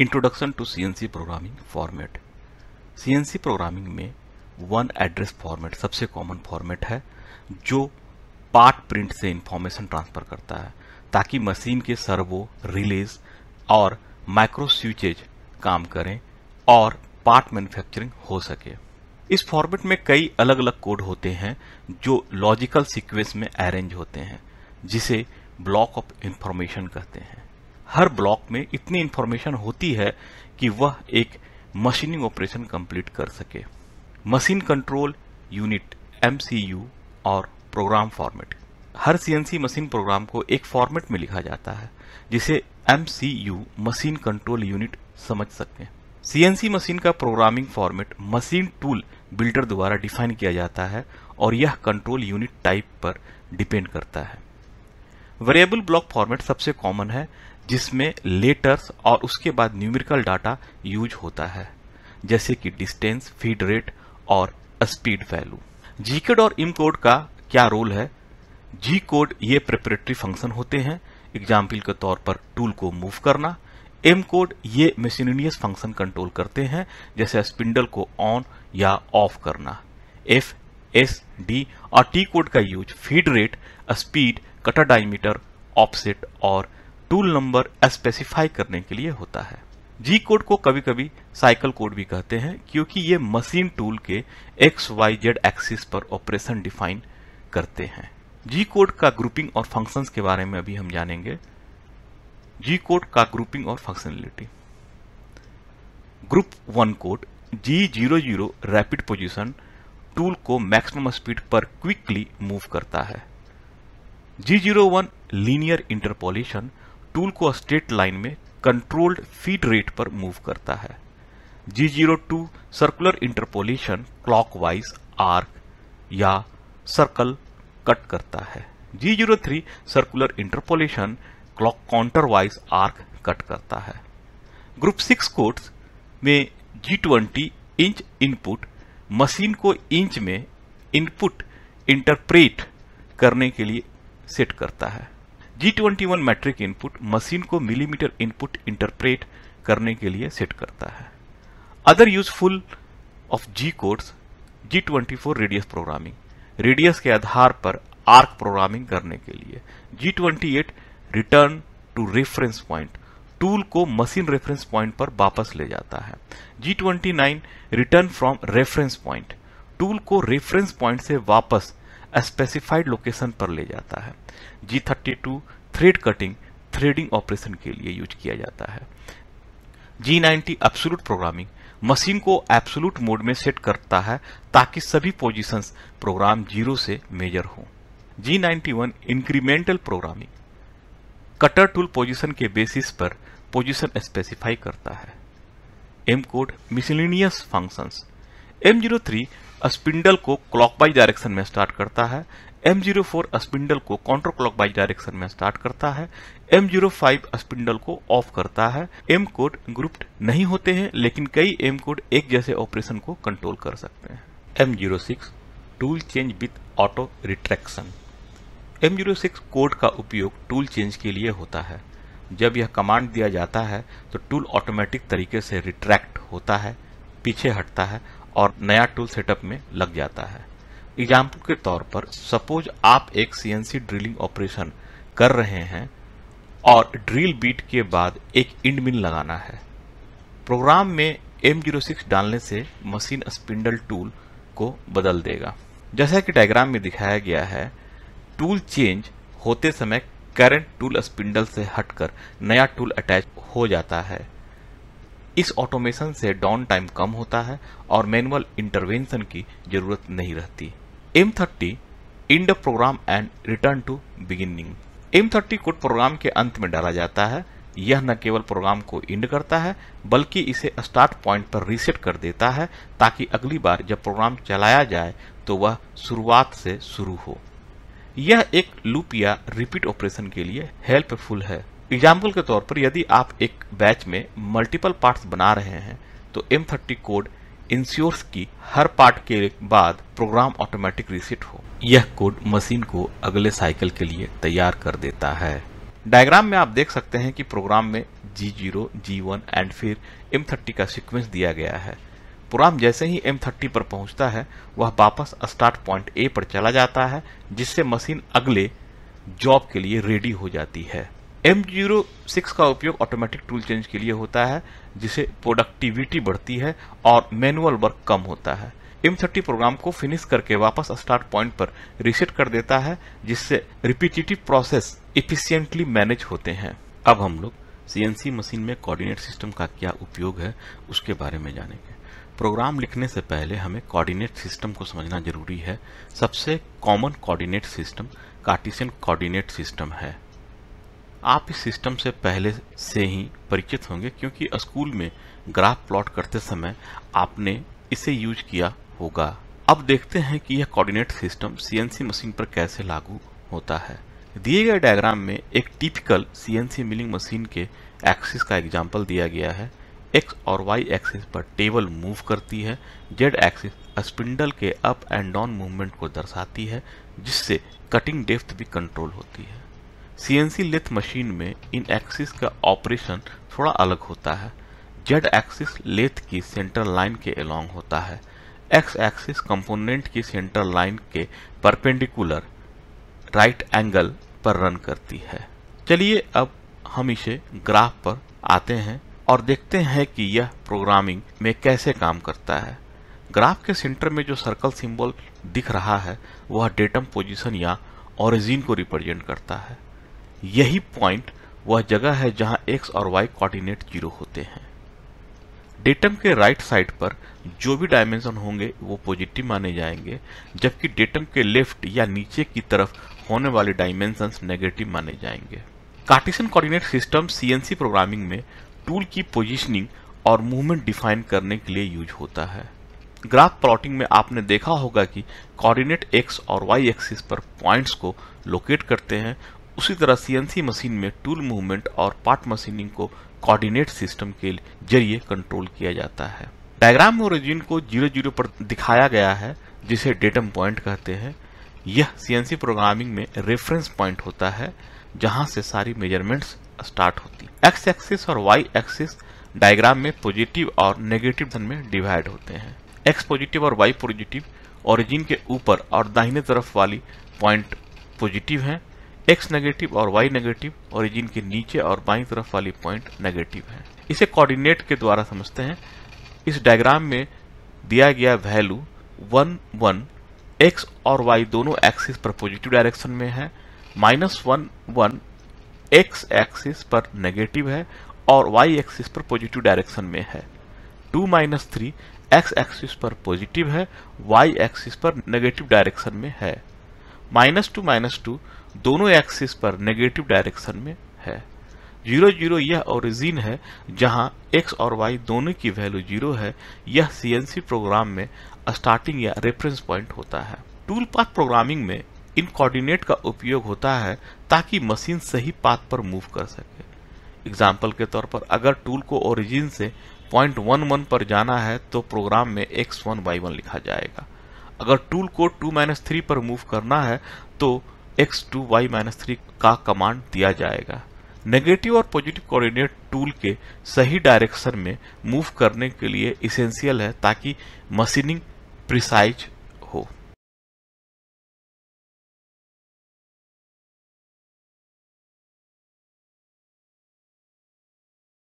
introduction to CNC programming format CNC programming में one address format सबसे common format है जो पार्ट प्रिंट से इंफॉर्मेशन ट्रांसफर करता है ताकि मशीन के सर्वो रिलेज और माइक्रो स्विचेज काम करें और पार्ट मैन्युफैक्चरिंग हो सके इस फॉर्मेट में कई अलग अलग कोड होते हैं जो लॉजिकल सीक्वेंस में अरेंज होते हैं जिसे ब्लॉक ऑफ इंफॉर्मेशन कहते हैं हर ब्लॉक में इतनी इंफॉर्मेशन होती है कि वह एक मशीनिंग ऑपरेशन कंप्लीट कर सके मशीन कंट्रोल यूनिट एम और प्रोग्राम फॉर्मेट हर सीएनसी मशीन प्रोग्राम को एक फॉर्मेट में लिखा जाता है जिसे एम मशीन कंट्रोल यूनिट समझ सकते हैं सीएनसी मशीन का programming format machine tool builder द्वारा डिफाइन किया जाता है और यह कंट्रोल यूनिट टाइप पर डिपेंड करता है वेरिएबल ब्लॉक फॉर्मेट सबसे कॉमन है जिसमें लेटर्स और उसके बाद न्यूमेरिकल डाटा यूज होता है जैसे कि डिस्टेंस फीड रेट और स्पीड वैल्यू जी कोड और इम कोड का क्या रोल है जी कोड ये प्रिपरेटरी फंक्शन होते हैं एग्जाम्पल के तौर पर टूल को मूव करना एम कोड ये मशीनियस फंक्शन कंट्रोल करते हैं जैसे स्पिंडल को ऑन या ऑफ करना एफ एस डी और टी कोड का use feed rate speed cutter diameter offset और टूल नंबर स्पेसिफाई करने के लिए होता है जी कोड को कभी कभी साइकिल कोड भी कहते हैं क्योंकि ये मशीन टूल के एक्स वाई जेड एक्सिस पर ऑपरेशन डिफाइन करते हैं जी कोड का ग्रुपिंग और फंक्शंस के बारे में अभी हम जानेंगे जी कोड का ग्रुपिंग और functionality group one code G zero zero rapid position tool को मैक्सिमम स्पीड पर क्विकली मूव करता है G zero one linear interpolation tool को स्ट्रेट लाइन में कंट्रोल्ड फीड रेट पर मूव करता है G zero to circular interpolation clockwise arc या सर्कल कट करता है G zero three circular interpolation clock counterwise arc cut करता है ग्रुप सिक्स कोर्ट में G twenty inch input machine को इंच में इनपुट इंटरप्रेट करने के लिए सेट करता है G twenty one metric input machine को मिलीमीटर इनपुट इंटरप्रेट करने के लिए सेट करता है other useful of G codes G twenty four radius programming radius के आधार पर आर्क प्रोग्रामिंग करने के लिए G twenty eight return to reference point tool को मशीन रेफरेंस पॉइंट पर वापस ले जाता है G twenty nine return from reference point tool को रेफरेंस पॉइंट से वापस स्पेसिफाइड लोकेशन पर ले जाता है G thirty two thread cutting threading operation के लिए यूज किया जाता है G ninety absolute programming machine को एब्सोलूट मोड में सेट करता है ताकि सभी पोजिशन प्रोग्राम जीरो से मेजर हों G ninety one incremental programming cutter tool position के बेसिस पर पोजीशन स्पेसिफाई करता है M code miscellaneous functions M zero three spindle को क्लॉकवाइज डायरेक्शन में स्टार्ट करता है एम जीरो फोर स्पिंडल को काउंटर क्लॉकवाइज डायरेक्शन में स्टार्ट करता है एम जीरो फाइव स्पिंडल को ऑफ करता है एम कोड ग्रुप्ड नहीं होते हैं लेकिन कई एम कोड एक जैसे ऑपरेशन को कंट्रोल कर सकते हैं M zero six tool change with auto retraction six code का उपयोग टूल चेंज के लिए होता है जब यह कमांड दिया जाता है तो टूल ऑटोमेटिक तरीके से रिट्रैक्ट होता है पीछे हटता है और नया टूल सेटअप में लग जाता है एग्जाम्पल के तौर पर सपोज आप एक सीएनसी ड्रिलिंग ऑपरेशन कर रहे हैं और ड्रिल बीट के बाद एक इंडमिन लगाना है प्रोग्राम में सिक्स डालने से मशीन स्पिंडल टूल को बदल देगा जैसा कि डायग्राम में दिखाया गया है टूल चेंज होते समय करंट टूल स्पिंडल से हटकर नया टूल अटैच हो जाता है इस ऑटोमेशन से डाउन टाइम कम होता है और मैनुअल इंटरवेंशन की जरूरत नहीं रहती M thirty in the program end return to beginning M thirty code program के अंत में डाला जाता है यह न केवल प्रोग्राम को इंड करता है बल्कि इसे स्टार्ट पॉइंट पर रीसेट कर देता है ताकि अगली बार जब प्रोग्राम चलाया जाए तो वह शुरुआत से शुरू हो यह एक लूप या रिपीट ऑपरेशन के लिए हेल्पफुल है एग्जाम्पल के तौर पर यदि आप एक बैच में मल्टीपल पार्ट्स बना रहे हैं तो M30 कोड इंश्योर्स की हर पार्ट के बाद प्रोग्राम ऑटोमेटिक रिसेट हो यह कोड मशीन को अगले साइकिल के लिए तैयार कर देता है डायग्राम में आप देख सकते हैं कि प्रोग्राम में G0, G1 एंड फिर M30 का सीक्वेंस दिया गया है पुराम जैसे ही M30 पर पहुंचता है वह वापस स्टार्ट पॉइंट ए पर चला जाता है जिससे मशीन अगले जॉब के लिए रेडी हो जाती है M06 का उपयोग ऑटोमेटिक टूल चेंज के लिए होता है जिसे प्रोडक्टिविटी बढ़ती है और मैनुअल वर्क कम होता है M30 प्रोग्राम को फिनिश करके वापस स्टार्ट पॉइंट पर रिसेट कर देता है जिससे रिपीटेटिव प्रोसेस इफिशियंटली मैनेज होते हैं अब हम लोग सी मशीन में कोऑर्डिनेट सिस्टम का क्या उपयोग है उसके बारे में जानेंगे प्रोग्राम लिखने से पहले हमें कोऑर्डिनेट सिस्टम को समझना जरूरी है सबसे common coordinate system Cartesian coordinate system है आप इस सिस्टम से पहले से ही परिचित होंगे क्योंकि स्कूल में ग्राफ प्लॉट करते समय आपने इसे यूज किया होगा अब देखते हैं कि यह कोऑर्डिनेट सिस्टम सीएनसी मशीन पर कैसे लागू होता है दिए गए डायग्राम में एक टिपिकल सीएनसी मिलिंग मशीन के एक्सिस का एग्जाम्पल दिया गया है एक्स और वाई एक्सिस पर टेबल मूव करती है जेड एक्सिस स्पिंडल के अप एंड डाउन मूवमेंट को दर्शाती है जिससे कटिंग डेप्थ भी कंट्रोल होती है सीएनसी लेथ मशीन में इन एक्सिस का ऑपरेशन थोड़ा अलग होता है जेड एक्सिस लेथ की सेंटर लाइन के अलोंग होता है एक्स एक्सिस कंपोनेंट की सेंटर लाइन के परपेंडिकुलर राइट एंगल पर रन करती है चलिए अब हम इसे ग्राफ पर आते हैं और देखते हैं कि यह प्रोग्रामिंग में कैसे काम करता है ग्राफ के सेंटर में जो सर्कल सिंबल दिख रहा है वह डेटम पोजीशन या ओरिजिन को रिप्रेजेंट करता है यही पॉइंट वह जगह है जहां एक्स और वाई कोऑर्डिनेट जीरो होते हैं डेटम के राइट right साइड पर जो भी डायमेंशन होंगे वो पॉजिटिव माने जाएंगे जबकि डेटम के लेफ्ट या नीचे की तरफ होने वाले डायमेंशन नेगेटिव माने जाएंगे Cartesian coordinate system CNC programming में टूल की पोजीशनिंग और मूवमेंट डिफाइन करने के लिए यूज होता है ग्राफ प्लॉटिंग में आपने देखा होगा कि कोऑर्डिनेट एक्स और वाई एक्सिस पर पॉइंट्स को लोकेट करते हैं उसी तरह सीएनसी मशीन में टूल मूवमेंट और पार्ट मशीनिंग को कोऑर्डिनेट सिस्टम के जरिए कंट्रोल किया जाता है डायग्राम में ओरिजिन को जीरो जीरो पर दिखाया गया है जिसे डेटम पॉइंट कहते हैं यह सीएनसी प्रोग्रामिंग में रेफरेंस पॉइंट होता है जहां से सारी मेजरमेंट्स स्टार्ट होती है एक्स एक्सिस और वाई एक्सिस डायग्राम में पॉजिटिव और नेगेटिव धन में डिवाइड होते हैं एक्स पॉजिटिव और वाई पॉजिटिव ओरिजिन के ऊपर और दाहिने तरफ वाली पॉइंट पॉजिटिव हैं एक्स नेगेटिव और वाई नेगेटिव ओरिजिन के नीचे और बाई तरफ वाली पॉइंट नेगेटिव है इसे कोऑर्डिनेट के द्वारा समझते हैं इस डायग्राम में दिया गया वैल्यू वन वन एक्स और वाई दोनों एक्सिस पर पॉजिटिव डायरेक्शन में है minus one one X axis पर नेगेटिव है और वाई एक्सिस पर पॉजिटिव डायरेक्शन में है two minus three X axis पर पॉजिटिव है वाई एक्सिस पर नेगेटिव डायरेक्शन में है माइनस टू माइनस टू दोनों एक्सिस पर नेगेटिव डायरेक्शन में है जीरो जीरो यह ओरिजिन है जहां एक्स और वाई दोनों की वैल्यू जीरो है यह सी प्रोग्राम में स्टार्टिंग या रेफरेंस पॉइंट होता है टूल पाथ प्रोग्रामिंग में इन कोऑर्डिनेट का उपयोग होता है ताकि मशीन सही पाथ पर मूव कर सके एग्जाम्पल के तौर पर अगर टूल को ओरिजिन से पॉइंट वन वन पर जाना है तो प्रोग्राम में एक्स वन बाई वन लिखा जाएगा अगर टूल को टू माइनस थ्री पर मूव करना है तो X two Y minus three का कमांड दिया जाएगा नेगेटिव और पॉजिटिव कोऑर्डिनेट टूल के सही डायरेक्शन में मूव करने के लिए इसेंशियल है ताकि मशीनिंग प्रिसाइज हो